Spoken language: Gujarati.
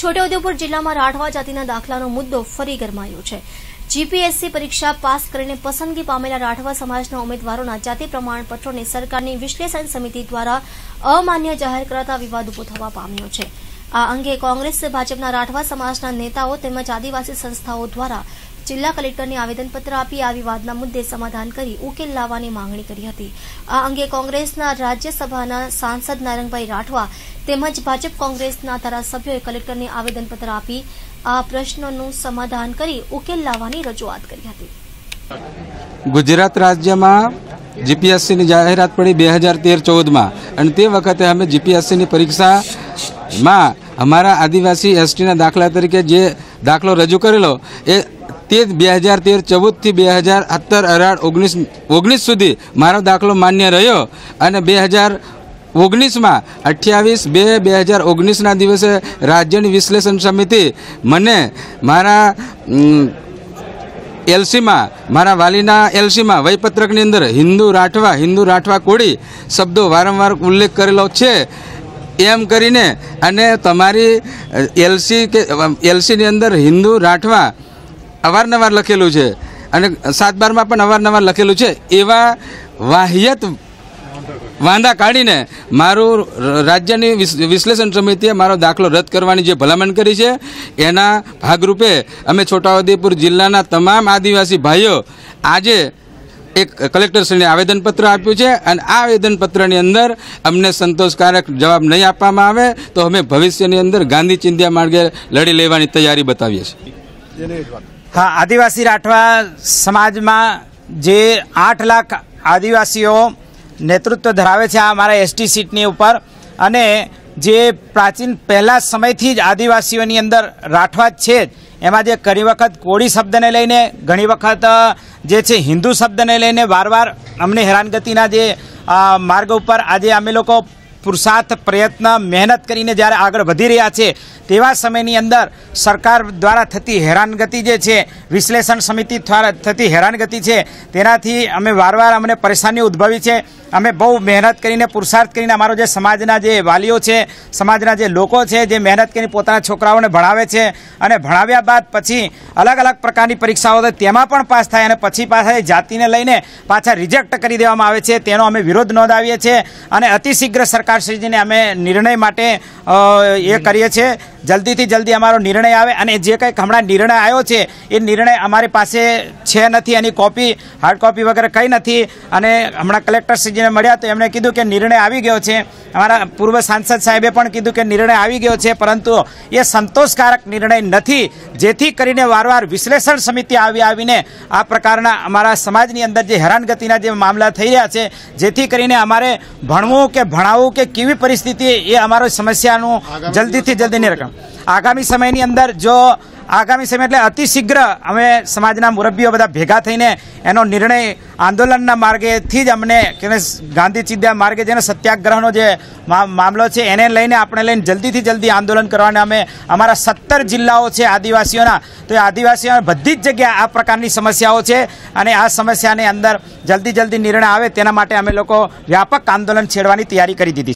છોટાઉદેપુર જિલ્લામાં રાઠવા જાતિના દાખલાનો મુદ્દો ફરી ગરમાયો છે જીપીએસસી પરીક્ષા પાસ કરીને પસંદગી પામેલા રાઠવા સમાજના ઉમેદવારોના જાતિ પ્રમાણપત્રોને સરકારની વિશ્લેષણ સમિતિ દ્વારા અમાન્ય જાહેર કરાતા વિવાદ ઉભો થવા પામ્યો છે આ અંગે કોંગ્રેસ ભાજપના રાઠવા સમાજના નેતાઓ તેમજ આદિવાસી સંસ્થાઓ દ્વારા જિલ્લા કલેક્ટરને આવેદનપત્ર આપી આ વિવાદના મુદ્દે સમાધાન કરી ઉકેલ લાવવાની માંગણી કરી હતી આ અંગે કોંગ્રેસના રાજ્યસભાના સાંસદ નારંગભાઈ રાઠવા તેમજ ભાજપ કોંગ્રેસના ધારાસભ્યોએ કલેક્ટરને આવેદનપત્ર આપી આ પ્રશ્નનું સમાધાન કરી ઉકેલ લાવવાની રજૂઆત કરી હતી ગુજરાત રાજ્યમાં જીપીએસસીની જાહેરાત પડી બે હજાર તેર ચૌદમાં અને તે વખતે અમે જીપીએસસીની પરીક્ષામાં અમારા આદિવાસી એસટીના દાખલા તરીકે જે દાખલો રજૂ કરેલો એ તે બે હજાર તેર ચૌદથી બે હજાર સત્તર અઢાર ઓગણીસ ઓગણીસ સુધી મારો દાખલો માન્ય રહ્યો અને બે હજાર ઓગણીસમાં અઠ્યાવીસ બે બે હજાર ઓગણીસના દિવસે રાજ્યની વિશ્લેષણ સમિતિ મને મારા એલસીમાં મારા વાલીના એલસીમાં વયપત્રકની અંદર હિન્દુ રાઠવા હિન્દુ રાઠવા કોળી શબ્દો વારંવાર ઉલ્લેખ કરેલો છે એમ કરીને અને તમારી એલસી કે એલસીની અંદર હિન્દુ રાઠવા અવારનવાર લખેલું છે અને સાત બારમાં પણ અવારનવાર લખેલું છે એવા વાહિયત વાંધા કાઢીને મારું રાજ્યની વિશ્લેષણ સમિતિએ મારો દાખલો રદ કરવાની જે ભલામણ કરી છે એના ભાગરૂપે અમે છોટાઉદેપુર જિલ્લાના તમામ આદિવાસી ભાઈઓ આજે એક કલેક્ટરશ્રીને આવેદનપત્ર આપ્યું છે અને આ આવેદનપત્રની અંદર અમને સંતોષકારક જવાબ નહીં આપવામાં આવે તો અમે ભવિષ્યની અંદર ગાંધી ચિંધ્યા માર્ગે લડી લેવાની તૈયારી બતાવીએ છીએ હા આદિવાસી રાઠવા સમાજમાં જે આઠ લાખ આદિવાસીઓ નેતૃત્વ ધરાવે છે આ અમારા એસટી સીટની ઉપર અને જે પ્રાચીન પહેલાં સમયથી જ આદિવાસીઓની અંદર રાઠવા જ છે એમાં જે ઘણી વખત કોળી શબ્દને લઈને ઘણી વખત જે છે હિન્દુ શબ્દને લઈને વારવાર અમને હેરાનગતિના જે માર્ગ ઉપર આજે અમે લોકો પુરુષાર્થ પ્રયત્ન મહેનત કરીને જ્યારે આગળ વધી રહ્યા છે તેવા સમયની અંદર સરકાર દ્વારા થતી હેરાનગતિ જે છે વિશ્લેષણ સમિતિ દ્વારા થતી હેરાનગતિ છે તેનાથી અમે વારવાર અમને પરેશાની ઉદ્ભવી છે અમે બહુ મહેનત કરીને પુરુષાર્થ કરીને અમારો જે સમાજના જે વાલીઓ છે સમાજના જે લોકો છે જે મહેનત કરીને પોતાના છોકરાઓને ભણાવે છે અને ભણાવ્યા બાદ પછી અલગ અલગ પ્રકારની પરીક્ષાઓ તેમાં પણ પાસ થાય અને પછી પાછા જાતિને લઈને પાછા રિજેક્ટ કરી દેવામાં આવે છે તેનો અમે વિરોધ નોંધાવીએ છીએ અને અતિશીઘ્ર સરકાર સરકારશ્રીજીને અમે નિર્ણય માટે એ કરીએ છીએ જલ્દીથી જલ્દી અમારો નિર્ણય આવે અને જે કંઈક હમણાં નિર્ણય આવ્યો છે એ નિર્ણય અમારી પાસે છે નથી એની કોપી હાર્ડ કોપી વગેરે કંઈ નથી અને હમણાં કલેક્ટરશ્રીજીને મળ્યા તો એમણે કીધું કે નિર્ણય આવી ગયો છે અમારા પૂર્વ સાંસદ સાહેબે પણ કીધું કે નિર્ણય આવી ગયો છે પરંતુ એ સંતોષકારક નિર્ણય નથી જેથી કરીને વારવાર વિશ્લેષણ સમિતિ આવી આવીને આ પ્રકારના અમારા સમાજની અંદર જે હેરાનગતિના જે મામલા થઈ રહ્યા છે જેથી કરીને અમારે ભણવું કે ભણાવવું કે કેવી પરિસ્થિતિ એ અમારો સમસ્યાનું જલ્દીથી જલ્દી નિરાકરણ આગામી સમયની અંદર જો આગામી સમય એટલે અતિશીઘ્ર અમે સમાજના મુરબ્બીઓ બધા ભેગા થઈને એનો નિર્ણય આંદોલનના માર્ગેથી જ અમને ગાંધી ચિદ્યા માર્ગે જેને સત્યાગ્રહનો જે મામલો છે એને લઈને આપણે લઈને જલ્દીથી જલ્દી આંદોલન કરવાના અમે અમારા સત્તર જિલ્લાઓ છે આદિવાસીઓના તો એ આદિવાસીઓ બધી જ જગ્યાએ આ પ્રકારની સમસ્યાઓ છે અને આ સમસ્યાની અંદર જલ્દી જલ્દી નિર્ણય આવે તેના માટે અમે લોકો વ્યાપક આંદોલન છેડવાની તૈયારી કરી દીધી